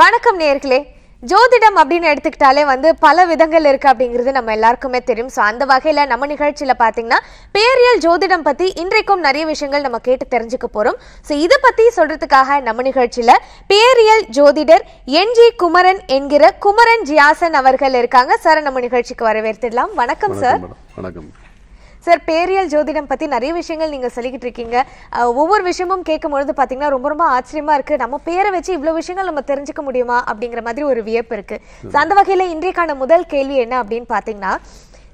வணக்கம் நேர்களே ஜோதிடம் அப்படின்னு எடுத்துக்கிட்டாலே வந்து பல விதங்கள் இருக்கு அப்படிங்கிறது நம்ம எல்லாருக்குமே தெரியும் ஸோ அந்த வகையில் நம்ம நிகழ்ச்சியில் பார்த்தீங்கன்னா பேரியல் ஜோதிடம் பற்றி இன்றைக்கும் நிறைய விஷயங்கள் நம்ம கேட்டு தெரிஞ்சுக்க போகிறோம் ஸோ இதை பற்றி சொல்றதுக்காக நம்ம நிகழ்ச்சியில் பேரியல் ஜோதிடர் என் குமரன் என்கிற குமரன் ஜியாசன் அவர்கள் இருக்காங்க சார் நம்ம நிகழ்ச்சிக்கு வரவேற்றுடலாம் வணக்கம் சார் வணக்கம் சார் பேரியல் ஜோதிடம் பற்றி நிறைய விஷயங்கள் நீங்கள் சொல்லிக்கிட்டு இருக்கீங்க ஒவ்வொரு விஷயமும் கேட்கும் பொழுது பார்த்தீங்கன்னா ரொம்ப ரொம்ப ஆச்சரியமாக இருக்குது நம்ம பேரை வச்சு இவ்வளோ விஷயங்கள் நம்ம தெரிஞ்சுக்க முடியுமா அப்படிங்கிற மாதிரி ஒரு வியப்பு இருக்குது ஸோ அந்த வகையில் இன்றைக்கான முதல் கேள்வி என்ன அப்படின்னு பார்த்தீங்கன்னா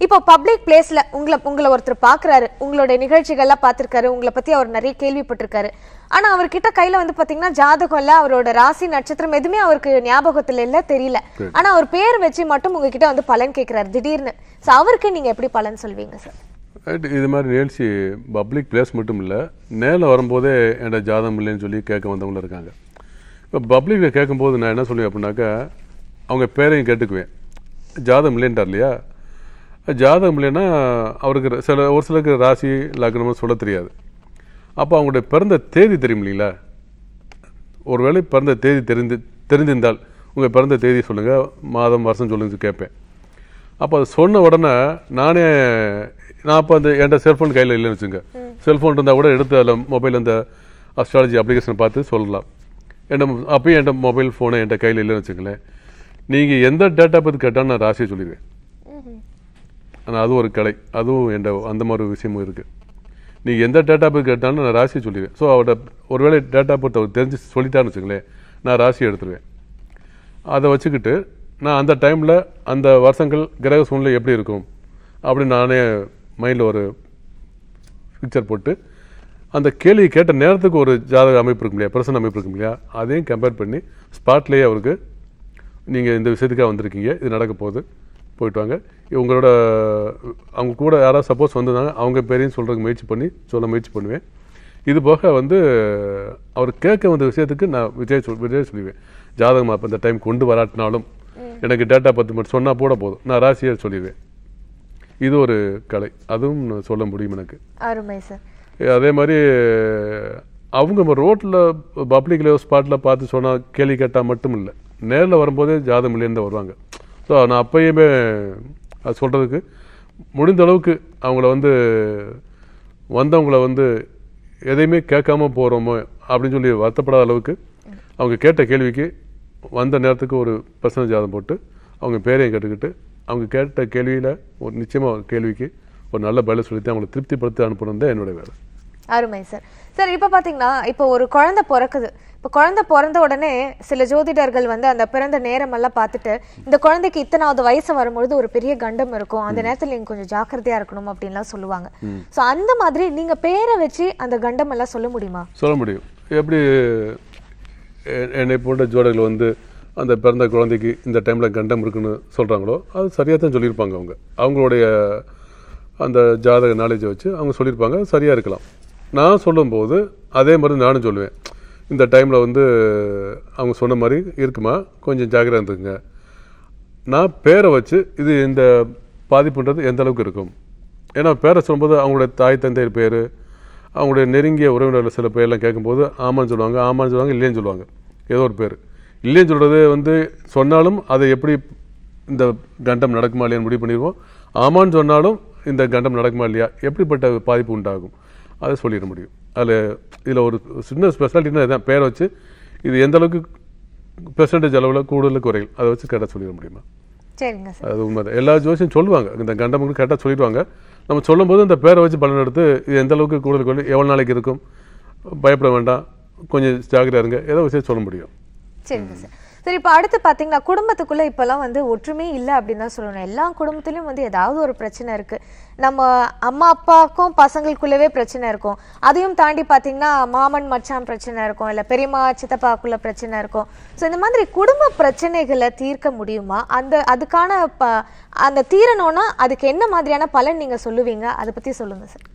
இப்போ பப்ளிக் பிளேஸ்ல உங்களை உங்களை ஒருத்தர் பாக்குறாரு உங்களோட நிகழ்ச்சிகள்லாம் பார்த்துருக்காரு உங்களை பத்தி அவர் நிறைய கேள்விப்பட்டிருக்காரு ஆனா அவர்கிட்ட கையில வந்து பாத்தீங்கன்னா ஜாதகம் இல்ல அவரோட ராசி நட்சத்திரம் எதுவுமே அவருக்கு ஞாபகத்துல இல்ல தெரியல ஆனா அவர் பேர் வச்சு மட்டும் உங்ககிட்ட வந்து பலன் கேட்கிறாரு திடீர்னு சோ அவருக்கு நீங்க எப்படி பலன் சொல்வீங்க சார் ரைட் இது மாதிரி நிகழ்ச்சி பப்ளிக் பிளேஸ் மட்டும் இல்லை நேரில் வரும்போதே என்கிட்ட ஜாதம் இல்லைன்னு சொல்லி கேட்க வந்தவங்களும் இருக்காங்க இப்போ பப்ளிக்கில் கேட்கும்போது நான் என்ன சொல்லுவேன் அப்படின்னாக்கா அவங்க பேரையும் கேட்டுக்குவேன் ஜாதம் இல்லைன்ட்டார் இல்லையா ஜாதகம் இல்லைன்னா அவருக்கு சில ஒரு சிலருக்கு ராசி லக்னம்னு சொல்ல தெரியாது அப்போ அவங்களுடைய பிறந்த தேதி தெரியும் இல்லைங்களா ஒருவேளை பிறந்த தேதி தெரிந்து தெரிந்திருந்தால் உங்கள் பிறந்த தேதி சொல்லுங்கள் மாதம் வருஷம் சொல்லுங்க கேட்பேன் அப்போ அது சொன்ன உடனே நானே நான் அப்போ அந்த என்கிட்ட செல்ஃபோன் கையில் இல்லைன்னு வச்சுங்க செல்ஃபோன் இருந்தால் கூட எடுத்து அதில் மொபைல் அந்த அஸ்ட்ராலஜி அப்ளிகேஷன் பார்த்து சொல்லலாம் என்ன அப்பயும் என்கிட்ட மொபைல் ஃபோனை என்கிட்ட கையில் இல்லைன்னு வச்சுங்களேன் நீங்கள் எந்த டேட்டா பற்றி கேட்டாலும் நான் ராசியை சொல்லிடுவேன் ஆனால் அது ஒரு கலை அதுவும் என்ட அந்த மாதிரி ஒரு விஷயமும் இருக்குது நீங்கள் எந்த டேட்டா பற்றி கேட்டாலும் நான் ராசியை சொல்லிடுவேன் ஸோ அவட ஒருவேளை டேட்டா பற்றி அவர் தெரிஞ்சு சொல்லிட்டான்னு வச்சுங்களேன் நான் ராசியை எடுத்துருவேன் அதை வச்சுக்கிட்டு நான் அந்த டைமில் அந்த வருஷங்கள் கிரக சூழ்நிலை எப்படி இருக்கும் அப்படின்னு நானே மைண்டில் ஒரு பிக்சர் போட்டு அந்த கேள்வி கேட்ட நேரத்துக்கு ஒரு ஜாதக அமைப்பு இருக்கும் இல்லையா பிரசன் அமைப்பு இருக்கும் இல்லையா அதையும் கம்பேர் பண்ணி ஸ்பாட்லேயே அவருக்கு நீங்கள் இந்த விஷயத்துக்காக வந்திருக்கீங்க இது நடக்க போகுது போயிட்டு வாங்க இவங்களோட அவங்க கூட யாராவது சப்போஸ் வந்திருந்தாங்க அவங்க பேரையும் சொல்கிறதுக்கு முயற்சி பண்ணி சொல்ல முயற்சி பண்ணுவேன் இது போக வந்து அவர் கேட்க வந்த விஷயத்துக்கு நான் விஜய் சொல் விஜய் சொல்லுவேன் ஜாதகமாக இப்போ இந்த டைம் கொண்டு வராட்டினாலும் எனக்கு டேட்டா பத்து மட்டும் சொன்னால் போட போதும் நான் ராசியாக சொல்லிடுவேன் இது ஒரு கலை அதுவும் சொல்ல முடியும் எனக்கு அருமை சார் அதே மாதிரி அவங்க ரோட்டில் பப்ளிக்ல ஸ்பாட்டில் பார்த்து சொன்னால் கேள்வி கேட்டால் மட்டும் இல்லை நேரில் வரும்போதே ஜாதம் இல்லைன்னு வருவாங்க ஸோ நான் அப்பயுமே அது சொல்கிறதுக்கு முடிந்த அளவுக்கு அவங்கள வந்து வந்தவங்கள வந்து எதையுமே கேட்காம போகிறோமோ அப்படின்னு சொல்லி வருத்தப்படாத அளவுக்கு அவங்க கேட்ட கேள்விக்கு வந்த நேரத்துக்கு ஒரு பிரசன ஜாதம் போட்டு அவங்க பேரையும் கேட்டுக்கிட்டு அவங்க கேட்ட கேள்வியில் ஒரு நிச்சயமாக கேள்விக்கு ஒரு நல்ல பதில் சொல்லி அவங்களை திருப்திப்படுத்தி அனுப்பணும் தான் என்னுடைய வேலை அருமை சார் சார் இப்போ பார்த்தீங்கன்னா இப்போ ஒரு குழந்தை பிறக்குது இப்போ குழந்தை பிறந்த உடனே சில ஜோதிடர்கள் வந்து அந்த பிறந்த நேரமெல்லாம் பார்த்துட்டு இந்த குழந்தைக்கு இத்தனாவது வயசு வரும்பொழுது ஒரு பெரிய கண்டம் இருக்கும் அந்த நேரத்தில் நீங்கள் கொஞ்சம் ஜாக்கிரதையாக இருக்கணும் அப்படின்லாம் சொல்லுவாங்க ஸோ அந்த மாதிரி நீங்கள் பேரை வச்சு அந்த கண்டம் எல்லாம் சொல்ல முடியுமா சொல்ல முடியும் எப்படி என்னை போன்ற ஜோடர்கள் வந்து அந்த பிறந்த குழந்தைக்கு இந்த டைமில் கண்டம் இருக்குன்னு சொல்கிறாங்களோ அது சரியாக தான் சொல்லியிருப்பாங்க அவங்க அவங்களுடைய அந்த ஜாதக நாலேஜை வச்சு அவங்க சொல்லியிருப்பாங்க சரியாக இருக்கலாம் நான் சொல்லும்போது அதே மாதிரி நானும் சொல்லுவேன் இந்த டைமில் வந்து அவங்க சொன்ன மாதிரி இருக்குமா கொஞ்சம் ஜாக்கிரதாக இருந்துக்குங்க நான் பேரை வச்சு இது இந்த பாதிப்புன்றது எந்த அளவுக்கு இருக்கும் ஏன்னா பேரை சொல்லும்போது அவங்களுடைய தாய் தந்தையர் பேர் அவங்களுடைய நெருங்கிய உறவினர்கள் சில பேர்லாம் கேட்கும்போது ஆமான்னு சொல்லுவாங்க ஆமான்னு சொல்லுவாங்க இல்லைன்னு சொல்லுவாங்க ஏதோ ஒரு பேர் இல்லைன்னு சொல்கிறது வந்து சொன்னாலும் அதை எப்படி இந்த கண்டம் நடக்குமா இல்லையான்னு முடிவு பண்ணிடுவோம் ஆமான்னு சொன்னாலும் இந்த கண்டம் நடக்குமா இல்லையா எப்படிப்பட்ட பாதிப்பு உண்டாகும் அதை சொல்லிட முடியும் அதில் இதில் ஒரு சின்ன ஸ்பெஷாலிட்டினா இதான் பேரை வச்சு இது எந்த அளவுக்கு பெர்சன்டேஜ் அளவில் கூடுதல் குறைகள் அதை வச்சு கேட்டால் சொல்லிட முடியுமா அது உண்மை எல்லா ஜோசியும் சொல்லுவாங்க இந்த கண்டம் கேட்டால் சொல்லிடுவாங்க நம்ம சொல்லும்போது அந்த பேரை வச்சு பலன் எடுத்து இது எந்த அளவுக்கு கூடுதல் கொண்டு எவ்வளோ நாளைக்கு இருக்கும் பயப்பட வேண்டாம் கொஞ்சம் ஜாகிரதா இருங்க ஏதோ விஷயம் சொல்ல முடியும் சரிங்க சார் சரி இப்போ அடுத்து பார்த்தீங்கன்னா குடும்பத்துக்குள்ளே இப்போல்லாம் வந்து ஒற்றுமே இல்லை அப்படின்னு தான் சொல்லணும் எல்லா குடும்பத்துலேயும் வந்து ஏதாவது ஒரு பிரச்சனை இருக்குது நம்ம அம்மா அப்பாவுக்கும் பசங்களுக்குள்ளவே பிரச்சனை இருக்கும் அதையும் தாண்டி பார்த்தீங்கன்னா மாமன் மச்சான் பிரச்சனை இருக்கும் இல்லை பெரியம்மா சித்தப்பாக்குள்ள பிரச்சனை இருக்கும் ஸோ இந்த மாதிரி குடும்ப பிரச்சனைகளை தீர்க்க முடியுமா அந்த அதுக்கான ப அந்த தீரணும்னா அதுக்கு என்ன மாதிரியான பலன் நீங்கள் சொல்லுவீங்க அதை பற்றி சொல்லுங்கள் சார்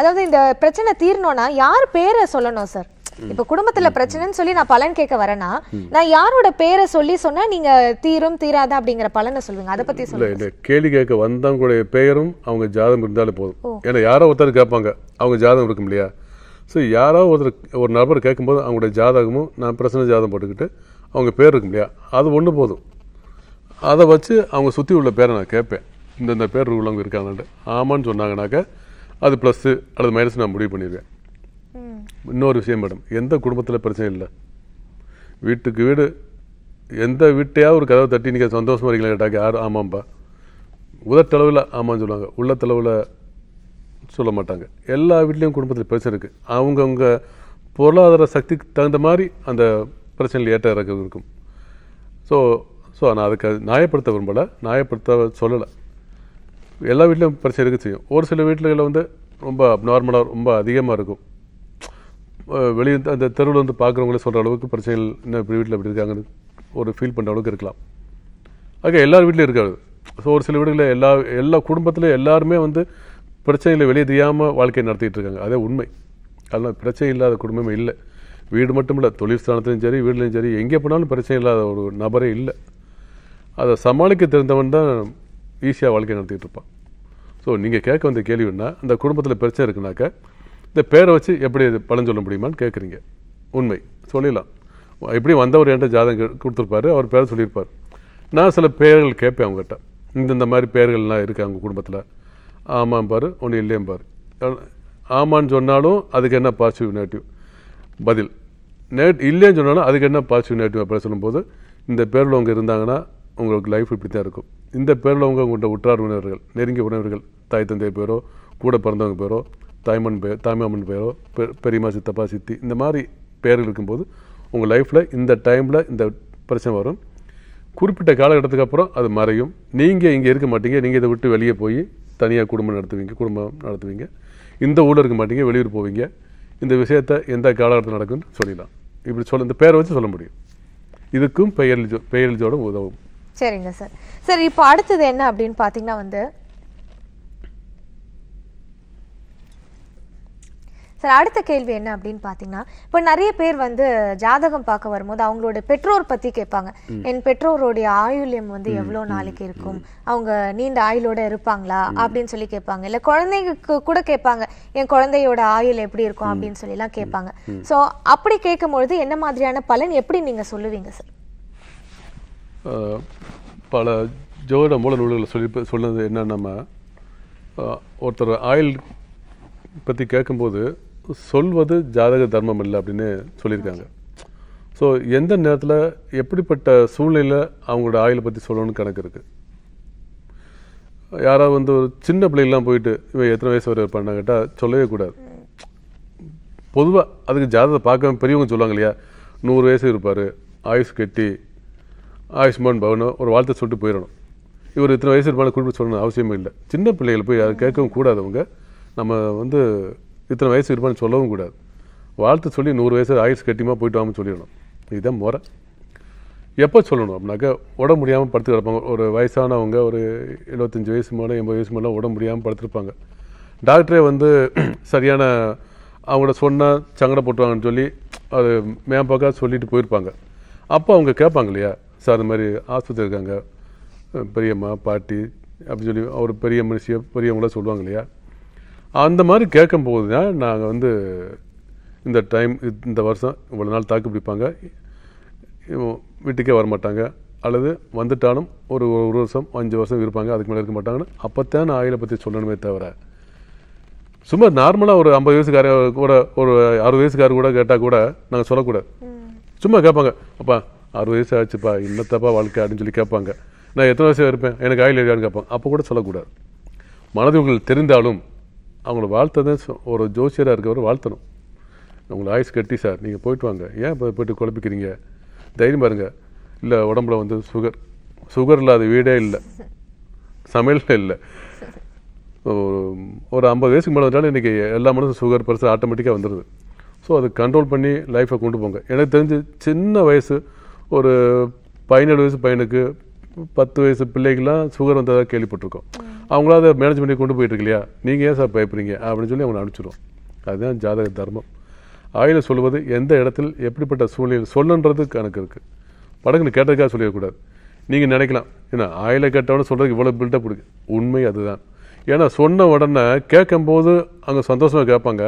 அதாவது இந்த பிரச்சனை தீரணும்னா யார் பேரை சொல்லணும் சார் இப்ப குடும்பத்துல பிரச்சனைன்னு சொல்லி நான் பலன் கேட்க வரேன்னா நான் யாரோட பேரை சொல்லி சொன்னா நீங்க தீரும் தீராத அப்படிங்கிற பலனை சொல்லுவீங்க அதை பத்தி சொல்லுங்க கேள்வி கேட்க வந்தவங்க பெயரும் அவங்க ஜாதகம் இருந்தாலே போதும் ஏன்னா யாரோ ஒருத்தர் கேட்பாங்க அவங்க ஜாதகம் இருக்கும் இல்லையா ஸோ யாரோ ஒருத்தர் ஒரு நபர் கேட்கும்போது அவங்களுடைய ஜாதகமும் நான் பிரச்சனை ஜாதகம் போட்டுக்கிட்டு அவங்க பேர் இருக்கும் இல்லையா அது ஒன்று போதும் அதை வச்சு அவங்க சுற்றி உள்ள பேரை நான் கேட்பேன் இந்தந்த பேர் உள்ளவங்க இருக்காங்கன்ட்டு ஆமான்னு சொன்னாங்கனாக்க அது ப்ளஸ்ஸு அல்லது மைனஸ் நான் முடிவு பண்ணிடுவேன் இன்னொரு விஷயம் மேடம் எந்த குடும்பத்தில் பிரச்சனை இல்லை வீட்டுக்கு வீடு எந்த வீட்டையாவது ஒரு கதவை தட்டி நீங்கள் சந்தோஷமாக இருக்கீங்களா கேட்டாக்க யார் ஆமாம்பா உதட்டளவில் ஆமான்னு சொல்லுவாங்க உள்ளத்தளவில் சொல்ல மாட்டாங்க எல்லா வீட்லேயும் குடும்பத்தில் பிரச்சனை இருக்குது அவங்கவுங்க பொருளாதார சக்திக்கு தகுந்த மாதிரி அந்த பிரச்சனையில் ஏற்ற இறக்கம் இருக்கும் ஸோ ஸோ நான் அதுக்கு நியாயப்படுத்த விரும்பலை நியாயப்படுத்த சொல்லலை எல்லா வீட்லேயும் பிரச்சனை இருக்க செய்யும் ஒரு சில வீட்டில் வந்து ரொம்ப நார்மலாக ரொம்ப அதிகமாக இருக்கும் வெளியே அந்த தெருவில் வந்து பார்க்குறவங்களே சொல்கிற அளவுக்கு பிரச்சனைகள் இன்னும் இப்படி வீட்டில் எப்படி இருக்காங்கன்னு ஒரு ஃபீல் பண்ணுற அளவுக்கு இருக்கலாம் ஆக எல்லார் வீட்லேயும் இருக்காது ஸோ ஒரு சில வீடுகளில் எல்லா எல்லா குடும்பத்தில் எல்லாருமே வந்து பிரச்சனைகளை வெளியே தெரியாமல் வாழ்க்கையை நடத்திக்கிட்டு இருக்காங்க அதே உண்மை அதனால் பிரச்சனை இல்லாத குடும்பமே இல்லை வீடு மட்டும் இல்லை தொழில் ஸ்தானத்துலையும் சரி வீட்லேயும் சரி எங்கே போனாலும் பிரச்சனை இல்லாத ஒரு நபரே இல்லை அதை சமாளிக்க தெரிந்தவன் தான் ஈஸியாக வாழ்க்கையை நடத்திக்கிட்டு இருப்பான் ஸோ நீங்கள் கேட்க வந்த கேள்வின்னா அந்த குடும்பத்தில் பிரச்சனை இருக்குனாக்கா இந்த பேரை வச்சு எப்படி பலன் சொல்ல முடியுமான்னு கேட்குறீங்க உண்மை சொல்லிடலாம் எப்படி வந்தவர் என்கிட்ட ஜாதகம் கொடுத்துருப்பாரு அவர் பேரை சொல்லியிருப்பார் நான் சில பேர்கள் கேட்பேன் அவங்ககிட்ட இந்தந்த மாதிரி பேர்கள்லாம் இருக்குது அவங்க குடும்பத்தில் ஆமாம் பாரு ஒன்று இல்லையம் பாரு ஆமான்னு சொன்னாலும் அதுக்கு என்ன பாசிட்டிவ் நெகட்டிவ் பதில் நெகட் இல்லைன்னு சொன்னாலும் அதுக்கு என்ன பாசிட்டிவ் நெகட்டிவ் அப்படி சொல்லும்போது இந்த பேரில் அவங்க இருந்தாங்கன்னா உங்களுக்கு லைஃப் இப்படி தான் இருக்கும் இந்த பேரில் அவங்க உங்கள்கிட்ட உற்றார் உணவர்கள் நெருங்கிய உணவர்கள் தாய் தந்தை பேரோ கூட பிறந்தவங்க பேரோ தாய்மன் பெயர் தாய்மாமன் பெயரோ பெ பெரியமா சித்தப்பா சித்தி இந்த மாதிரி பேர் இருக்கும்போது உங்கள் லைஃப்பில் இந்த டைமில் இந்த பிரச்சனை வரும் குறிப்பிட்ட காலகட்டத்துக்கு அப்புறம் அது மறையும் நீங்கள் இங்கே இருக்க மாட்டீங்க நீங்கள் இதை விட்டு வெளியே போய் தனியாக குடும்பம் நடத்துவீங்க குடும்பம் நடத்துவீங்க இந்த ஊரில் இருக்க மாட்டீங்க வெளியூர் போவீங்க இந்த விஷயத்த எந்த காலகட்டத்தில் நடக்குன்னு சொல்லிடலாம் இப்படி சொல்ல இந்த பேரை வச்சு சொல்ல முடியும் இதுக்கும் பெயர் பெயரில் உதவும் சரிங்க சார் சார் இப்போ அடுத்தது என்ன அப்படின்னு பார்த்தீங்கன்னா வந்து சார் அடுத்த கேள்வி என்ன அப்படின்னு பார்த்தீங்கன்னா இப்போ நிறைய பேர் வந்து ஜாதகம் பார்க்க வரும்போது அவங்களோட பெற்றோர் பற்றி கேட்பாங்க என் பெற்றோருடைய ஆயுள்யம் வந்து எவ்வளோ நாளைக்கு இருக்கும் அவங்க நீண்ட ஆயுளோட இருப்பாங்களா அப்படின்னு சொல்லி கேட்பாங்க இல்லை குழந்தைங்களுக்கு கூட கேட்பாங்க என் குழந்தையோட ஆயுள் எப்படி இருக்கும் அப்படின்னு சொல்லிலாம் கேட்பாங்க ஸோ அப்படி கேட்கும்பொழுது என்ன மாதிரியான பலன் எப்படி நீங்கள் சொல்லுவீங்க சார் பல ஜோதிட மூல நூல்களை சொல்லி சொன்னது என்னென்னா ஒருத்தர் ஆயில் பற்றி கேட்கும்போது சொல்வது ஜாதக தர்மம் இல்லை அப்படின்னு சொல்லியிருக்காங்க ஸோ எந்த நேரத்தில் எப்படிப்பட்ட சூழ்நிலையில் அவங்களோட ஆயுளை பற்றி சொல்லணும்னு கணக்கு இருக்குது யாராவது வந்து ஒரு சின்ன பிள்ளைகள்லாம் போயிட்டு இவன் எத்தனை வயசு வரை இருப்பான்னு கேட்டால் சொல்லவே கூடாது பொதுவாக அதுக்கு ஜாதகத்தை பார்க்க பெரியவங்க சொல்லுவாங்க இல்லையா நூறு வயசு இருப்பார் ஆயுஷ் கெட்டி ஆயுஷ்மான் பவனும் ஒரு வாழ்த்தை சொல்லிட்டு போயிடணும் இவர் இத்தனை வயசு இருப்பாங்க குறிப்பிட்டு சொல்லணும் அவசியமே இல்லை சின்ன பிள்ளைகள் போய் அதை கேட்கவும் கூடாதவங்க நம்ம வந்து இத்தனை வயசு இருப்பான்னு சொல்லவும் கூடாது வாழ்த்து சொல்லி நூறு வயசு ஆயுஸ் கட்டியமாக போயிட்டு வாமல் சொல்லிடணும் இதுதான் முறை எப்போ சொல்லணும் அப்படின்னாக்கா உடம்பு முடியாமல் படுத்து கிடப்பாங்க ஒரு வயசானவங்க ஒரு எழுபத்தஞ்சி வயசு மேலே எண்பது வயசு மேலே உடம்பு முடியாமல் படுத்துருப்பாங்க டாக்டரே வந்து சரியான அவங்கள சொன்னால் சங்கடை போட்டுவாங்கன்னு சொல்லி அது மேம்பாக்காக சொல்லிட்டு போயிருப்பாங்க அப்போ அவங்க கேட்பாங்க இல்லையா சார் இந்த மாதிரி ஆஸ்பத்திரி இருக்காங்க பெரியம்மா பாட்டி அப்படின்னு சொல்லி அவர் பெரிய மனுஷிய பெரியவங்களாம் சொல்லுவாங்க இல்லையா அந்த மாதிரி கேட்கும்போது தான் நாங்கள் வந்து இந்த டைம் இந்த வருஷம் இவ்வளோ நாள் தாக்கு பிடிப்பாங்க வீட்டுக்கே வரமாட்டாங்க அல்லது வந்துட்டாலும் ஒரு ஒரு வருஷம் அஞ்சு வருஷம் இருப்பாங்க அதுக்கு மேலே இருக்க மாட்டாங்கன்னு அப்போத்தான் நான் ஆயிலை பற்றி சொல்லணுமே தவிர சும்மா நார்மலாக ஒரு ஐம்பது வயசுக்கார கூட ஒரு அறுபது வயசுக்கார கூட கேட்டால் கூட நாங்கள் சொல்லக்கூடாது சும்மா கேட்பாங்க அப்பா அறுபது வயசு ஆச்சுப்பா இன்னத்தப்பா வாழ்க்கை அப்படின்னு சொல்லி கேட்பாங்க நான் எத்தனை வயசாக இருப்பேன் எனக்கு ஆயில் எழுதியான்னு கேட்பாங்க அப்போ கூட சொல்லக்கூடாது மனதில் தெரிந்தாலும் அவங்கள வாழ்த்ததே ஒரு ஜோசியராக இருக்கவர் வாழ்த்தணும் உங்களை ஆயுஸ் கட்டி சார் நீங்கள் போயிட்டு வாங்க ஏன் இப்போ போய்ட்டு குழப்பிக்கிறீங்க தைரியம் பாருங்கள் இல்லை உடம்புல வந்து சுகர் சுகர் இல்லாத வீடே இல்லை சமையல் இல்லை ஒரு ஒரு ஐம்பது வயசுக்கு மேலே வந்தாலும் இன்றைக்கி எல்லா மனசும் சுகர் பெருசாக ஆட்டோமேட்டிக்காக வந்துடுது ஸோ அது கண்ட்ரோல் பண்ணி லைஃப்பை கொண்டு போங்க எனக்கு தெரிஞ்சு சின்ன வயசு ஒரு பதினேழு வயசு பையனுக்கு பத்து வயசு பிள்ளைக்கெலாம் சுகர் வந்ததாக கேள்விப்பட்டிருக்கோம் அவங்களா அதை மேனேஜ்மெண்ட்டை கொண்டு போயிட்டு இல்லையா நீங்கள் ஏன் சார் பயப்படுறீங்க அப்படின்னு சொல்லி அவங்களை அனுப்பிச்சிடுவோம் அதுதான் ஜாதக தர்மம் ஆயில சொல்வது எந்த இடத்தில் எப்படிப்பட்ட சூழ்நிலை சொல்லுன்றது கணக்கு இருக்குது படகுன்னு கேட்டதுக்காக சொல்லிடக்கூடாது நீங்கள் நினைக்கலாம் ஏன்னா ஆயில கேட்டவனு சொல்கிறதுக்கு இவ்வளோ பில்டப் கொடுக்கு உண்மை அதுதான் ஏன்னா சொன்ன உடனே கேட்கும்போது அங்கே சந்தோஷமாக கேட்பாங்க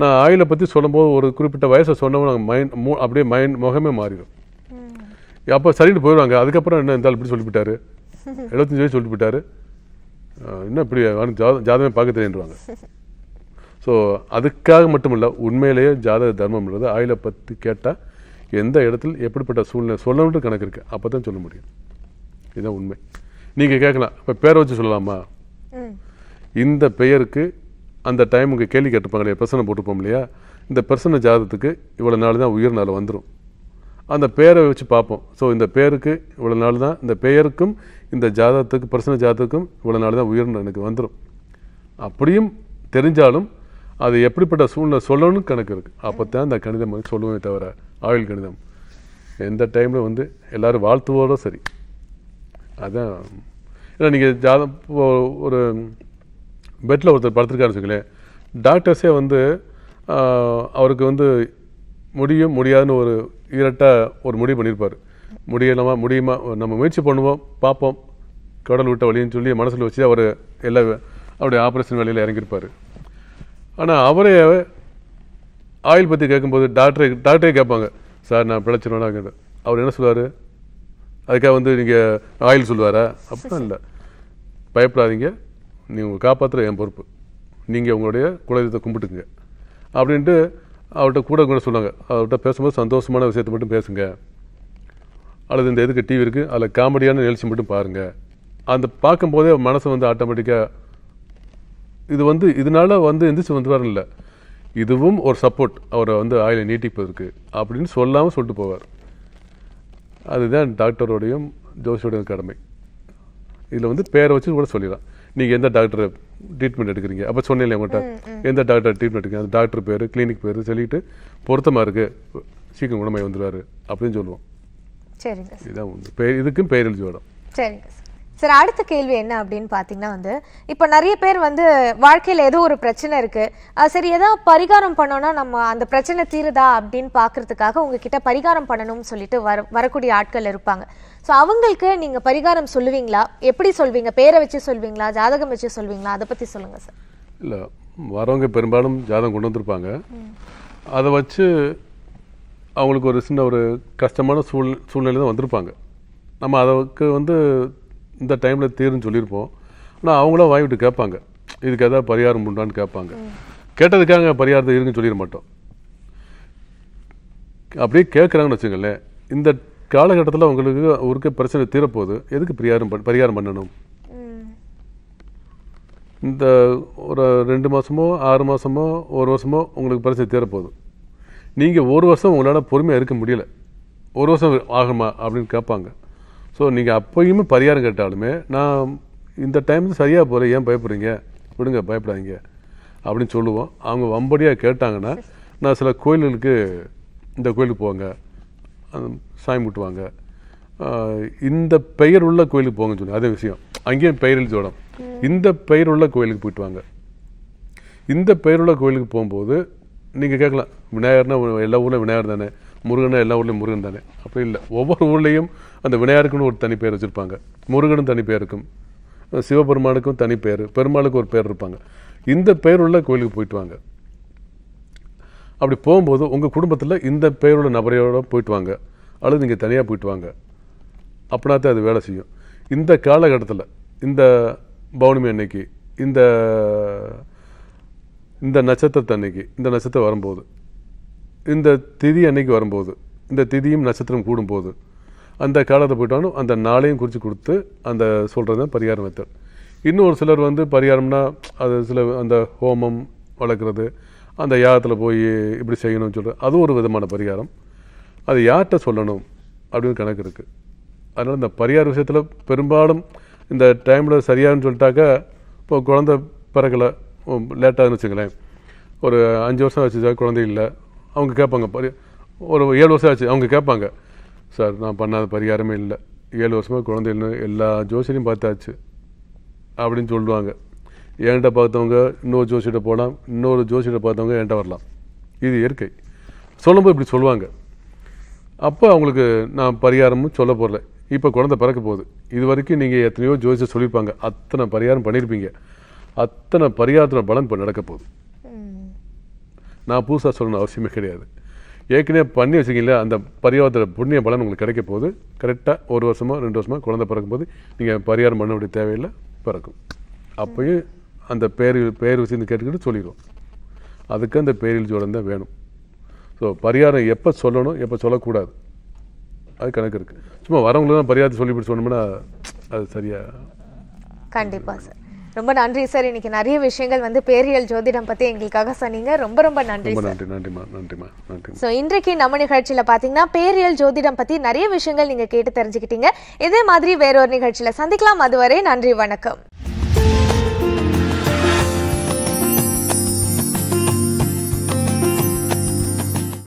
நான் ஆயிலை பற்றி சொல்லும்போது ஒரு குறிப்பிட்ட வயசை சொன்னவங்க மைண்ட் மூ அப்படியே மைண்ட் முகமே மாறிடும் அப்போ சரின்னு போயிடுவாங்க அதுக்கப்புறம் என்ன இருந்தாலும் இப்படி சொல்லிவிட்டாரு எழுபத்தஞ்சு வயசு சொல்லிவிட்டாரு இன்னும் இப்படி ஜாதகம் ஜாதகமே பார்க்க தெரியுன்றாங்க ஸோ அதுக்காக மட்டும் இல்லை உண்மையிலேயே ஜாதக தர்மம்ன்றது ஆயில பற்றி கேட்டால் எந்த இடத்துல எப்படிப்பட்ட சூழ்நிலை சொல்லணுன்ற கணக்கு இருக்குது அப்போ தான் சொல்ல முடியும் இதுதான் உண்மை நீங்கள் கேட்கலாம் இப்போ பேரை வச்சு சொல்லலாமா இந்த பெயருக்கு அந்த டைம் உங்கள் கேள்வி கேட்டுப்பாங்க இல்லையா பிரசனை போட்டுப்போம் இல்லையா இந்த பிரசனை ஜாதகத்துக்கு இவ்வளோ நாள் தான் உயிர் நாள் வந்துடும் அந்த பேரை வச்சு பார்ப்போம் ஸோ இந்த பேருக்கு இவ்வளோ நாள் தான் இந்த பெயருக்கும் இந்த ஜாதகத்துக்கு பர்சனல் ஜாதகத்துக்கும் இவ்வளோ நாள் தான் உயிர்னு எனக்கு வந்துடும் அப்படியும் தெரிஞ்சாலும் அது எப்படிப்பட்ட சூழ்நிலை சொல்லணும்னு கணக்கு இருக்குது அப்போ தான் அந்த கணிதம் வந்து சொல்லுவேன் தவிர ஆயுள் கணிதம் எந்த டைமில் வந்து எல்லோரும் வாழ்த்துவோரோ சரி அதான் ஏன்னா நீங்கள் ஜாதம் ஒரு பெட்டில் ஒருத்தர் படுத்துருக்காருன்னு வச்சுக்கலேன் டாக்டர்ஸே வந்து அவருக்கு வந்து முடியும் முடியாதுன்னு ஒரு ஈரட்டாக ஒரு முடிவு பண்ணியிருப்பார் முடியலாமா முடியுமா நம்ம முயற்சி பண்ணுவோம் பார்ப்போம் கடல் விட்ட வழின்னு சொல்லி மனசில் வச்சு அவர் எல்லா அவருடைய ஆப்ரேஷன் வேலையில் இறங்கியிருப்பார் ஆனால் அவரே ஆயில் பற்றி கேட்கும்போது டாக்டரே டாக்டரே கேட்பாங்க சார் நான் பிழைச்சிருவேனாங்கிறது அவர் என்ன சொல்லுவார் அதுக்காக வந்து நீங்கள் ஆயில் சொல்லுவாரா அப்படிலாம் இல்லை பயப்படாதீங்க நீங்கள் உங்கள் காப்பாற்றுற என் பொறுப்பு நீங்கள் உங்களுடைய குலதெய்வத்தை கும்பிட்டுக்குங்க அப்படின்ட்டு அவர்கிட்ட கூட கூட சொன்னாங்க அவர்கிட்ட பேசும்போது சந்தோஷமான விஷயத்தை மட்டும் பேசுங்க அல்லது இந்த எதுக்கு டிவி இருக்குது அதில் காமெடியான நிகழ்ச்சி மட்டும் பாருங்கள் அந்த பார்க்கும்போதே மனசு வந்து ஆட்டோமேட்டிக்காக இது வந்து இதனால வந்து எந்திரிச்சு வந்துவார் இல்லை இதுவும் ஒரு சப்போர்ட் அவரை வந்து ஆயில நீட்டிப்பதற்கு அப்படின்னு சொல்லாமல் சொல்லிட்டு போவார் அதுதான் டாக்டரோடையும் ஜோசியோடையும் கடமை இதில் வந்து பேரை வச்சு கூட சொல்லிடலாம் நீங்கள் எந்த டாக்டரை ட்ரீட்மெண்ட் எடுக்கிறீங்க அப்போ சொன்னீங்க உங்கள்கிட்ட எந்த டாக்டர் ட்ரீட்மெண்ட் எடுக்கிறீங்க அந்த டாக்டர் பேர் கிளினிக் பேர் சொல்லிட்டு பொருத்தமாக இருக்குது சீக்கிரம் குணமாக வந்துடுவார் அப்படின்னு சொல்லுவோம் சரிங்க இதுதான் உண்டு இதுக்கும் பேரில் ஜோடம் சரிங்க சார் சார் அடுத்த கேள்வி என்ன அப்படின்னு பார்த்தீங்கன்னா வந்து இப்போ நிறைய பேர் வந்து வாழ்க்கையில் ஏதோ ஒரு பிரச்சனை இருக்குது சரி ஏதோ பரிகாரம் பண்ணோன்னா நம்ம அந்த பிரச்சனை தீருதா அப்படின்னு பார்க்குறதுக்காக உங்ககிட்ட பரிகாரம் பண்ணணும்னு சொல்லிட்டு வர வரக்கூடிய ஆட்கள் இருப்பாங்க ஸோ அவங்களுக்கு நீங்கள் பரிகாரம் சொல்லுவீங்களா எப்படி சொல்வீங்க பேரை வச்சு சொல்வீங்களா ஜாதகம் வச்சு சொல்வீங்களா அதை பற்றி சொல்லுங்கள் சார் இல்லை வரவங்க பெரும்பாலும் ஜாதகம் கொண்டு வந்திருப்பாங்க அதை வச்சு அவங்களுக்கு ஒரு சின்ன ஒரு கஷ்டமான சூழ் சூழ்நிலை தான் வந்திருப்பாங்க நம்ம அதற்கு வந்து இந்த டைமில் தீருன்னு சொல்லியிருப்போம் ஆனால் அவங்களும் விட்டு கேட்பாங்க இதுக்கு எதாவது பரிகாரம் உண்டான்னு கேட்பாங்க கேட்டதுக்காக பரிகாரத்தை இருக்குன்னு சொல்லிட மாட்டோம் அப்படியே கேட்குறாங்கன்னு வச்சுங்களேன் இந்த காலகட்டத்தில் உங்களுக்கு அவருக்கு பிரச்சனை தீரப்போகுது எதுக்கு பரிகாரம் பரிகாரம் பண்ணணும் இந்த ஒரு ரெண்டு மாதமோ ஆறு மாதமோ ஒரு வருஷமோ உங்களுக்கு பிரச்சனை தீரப்போகுது நீங்கள் ஒரு வருஷம் உங்களால் பொறுமையாக இருக்க முடியல ஒரு வருஷம் ஆகுமா அப்படின்னு கேட்பாங்க ஸோ நீங்கள் அப்போயுமே பரிகாரம் கேட்டாலுமே நான் இந்த டைம் சரியாக போகிறேன் ஏன் பயப்படுறீங்க விடுங்க பயப்படாதீங்க அப்படின்னு சொல்லுவோம் அவங்க வம்படியாக கேட்டாங்கன்னா நான் சில கோயில்களுக்கு இந்த கோயிலுக்கு போவாங்க சாமி முட்டுவாங்க இந்த பெயர் உள்ள கோயிலுக்கு போங்கன்னு சொல்லி அதே விஷயம் அங்கேயும் எழுதி ஜோடம் இந்த பெயர் உள்ள கோயிலுக்கு போயிட்டு வாங்க இந்த பெயருள்ள கோயிலுக்கு போகும்போது நீங்கள் கேட்கலாம் விநாயகர்னா எல்லா ஊரில் விநாயகர் தானே முருகனா எல்லா ஊர்லேயும் முருகன் தானே அப்படி இல்லை ஒவ்வொரு ஊர்லேயும் அந்த விநாயகருக்குன்னு ஒரு தனி வச்சுருப்பாங்க முருகனும் தனி இருக்கும் சிவபெருமானுக்கும் தனி பெருமாளுக்கும் ஒரு பேர் இருப்பாங்க இந்த பெயருள்ள கோயிலுக்கு போயிட்டு வாங்க அப்படி போகும்போது உங்கள் குடும்பத்தில் இந்த பெயருள்ள நபரையோடு போயிட்டு வாங்க அல்லது நீங்கள் தனியாக போயிட்டு வாங்க அப்படின்னா தான் அது வேலை செய்யும் இந்த காலகட்டத்தில் இந்த பௌர்ணமி அன்னைக்கு இந்த இந்த நட்சத்திரத்து அன்னைக்கு இந்த நட்சத்திரம் வரும்போது இந்த திதி அன்னைக்கு வரும்போது இந்த திதியும் நட்சத்திரம் கூடும்போது அந்த காலத்தை போயிட்டாலும் அந்த நாளையும் குறித்து கொடுத்து அந்த சொல்கிறது தான் பரிகாரம் வைத்தல் இன்னும் ஒரு சிலர் வந்து பரிகாரம்னா அது சில அந்த ஹோமம் வளர்க்குறது அந்த யாகத்தில் போய் இப்படி செய்யணும்னு சொல்கிறது அது ஒரு விதமான பரிகாரம் அது யார்கிட்ட சொல்லணும் அப்படின்னு கணக்கு இருக்குது அதனால் இந்த பரிகார விஷயத்தில் பெரும்பாலும் இந்த டைமில் சரியாகன்னு சொல்லிட்டாக்கா இப்போ குழந்த பிறக்கலை லேட்டாகனு வச்சுங்களேன் ஒரு அஞ்சு வருஷம் ஆச்சு சார் குழந்தை இல்லை அவங்க கேட்பாங்க பரி ஒரு ஏழு வருஷம் ஆச்சு அவங்க கேட்பாங்க சார் நான் பண்ணாத பரிகாரமே இல்லை ஏழு வருஷமாக குழந்தை இல்லை எல்லா ஜோசியரையும் பார்த்தாச்சு அப்படின்னு சொல்லுவாங்க என்கிட்ட பார்த்தவங்க இன்னொரு ஜோசியிட்ட போகலாம் இன்னொரு ஜோசியிட்ட பார்த்தவங்க என்கிட்ட வரலாம் இது இயற்கை சொல்லும்போது இப்படி சொல்லுவாங்க அப்போ அவங்களுக்கு நான் பரிகாரமும் சொல்ல போகல இப்போ குழந்தை பிறக்க போகுது இது வரைக்கும் நீங்கள் எத்தனையோ ஜோசியை சொல்லியிருப்பாங்க அத்தனை பரிகாரம் பண்ணியிருப்பீங்க அத்தனை பரியார்த்தன பலன் இப்போ நடக்க போகுது நான் புதுசாக சொல்லணும் அவசியமே கிடையாது ஏற்கனவே பண்ணி வச்சிங்களா அந்த பரியாத்திர புண்ணிய பலன் உங்களுக்கு கிடைக்க போகுது கரெக்டாக ஒரு வருஷமாக ரெண்டு வருஷமாக குழந்தை போது நீங்கள் பரிகாரம் பண்ண வேண்டிய தேவையில்லை பிறக்கும் அப்பயும் அந்த பேர் பேர் விஷயம் கேட்டுக்கிட்டு சொல்லிடுவோம் அதுக்கு அந்த பேரில் ஜோடம் தான் வேணும் ஸோ பரிகாரம் எப்போ சொல்லணும் எப்போ சொல்லக்கூடாது அது கணக்கு இருக்குது சும்மா வரவங்களுக்கு தான் பரிகாரத்தை சொல்லிவிட்டு சொன்னோம்னா அது சரியாக கண்டிப்பாக சார் ரொம்ப நன்றி சார் இன்னைக்கு நிறைய விஷயங்கள் வந்து பேரியல் ஜோதிடம் பற்றி எங்களுக்காக சொன்னீங்க ரொம்ப ரொம்ப நன்றி நன்றி நன்றிமா நன்றிமா நன்றி ஸோ இன்றைக்கு நம்ம நிகழ்ச்சியில் பாத்தீங்கன்னா பேரியல் ஜோதிடம் பற்றி நிறைய விஷயங்கள் நீங்கள் கேட்டு தெரிஞ்சுக்கிட்டீங்க இதே மாதிரி வேறொரு நிகழ்ச்சியில் சந்திக்கலாம் அதுவரை நன்றி வணக்கம்